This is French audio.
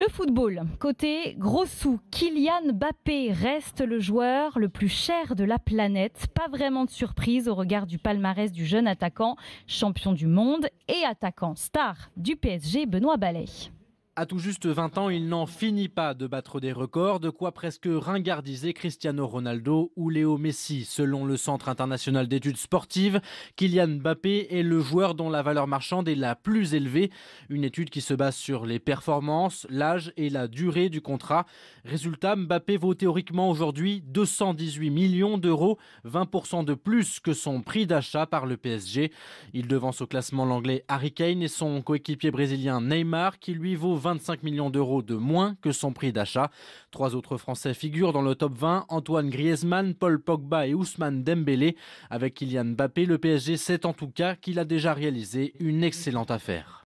Le football. Côté sous, Kylian Mbappé reste le joueur le plus cher de la planète. Pas vraiment de surprise au regard du palmarès du jeune attaquant, champion du monde et attaquant star du PSG Benoît Ballet. À tout juste 20 ans, il n'en finit pas de battre des records, de quoi presque ringardiser Cristiano Ronaldo ou Léo Messi. Selon le Centre international d'études sportives, Kylian Mbappé est le joueur dont la valeur marchande est la plus élevée. Une étude qui se base sur les performances, l'âge et la durée du contrat. Résultat, Mbappé vaut théoriquement aujourd'hui 218 millions d'euros, 20% de plus que son prix d'achat par le PSG. Il devance au classement l'anglais Harry Kane et son coéquipier brésilien Neymar qui lui vaut 25 millions d'euros de moins que son prix d'achat. Trois autres Français figurent dans le top 20, Antoine Griezmann, Paul Pogba et Ousmane Dembélé. Avec Kylian Mbappé, le PSG sait en tout cas qu'il a déjà réalisé une excellente affaire.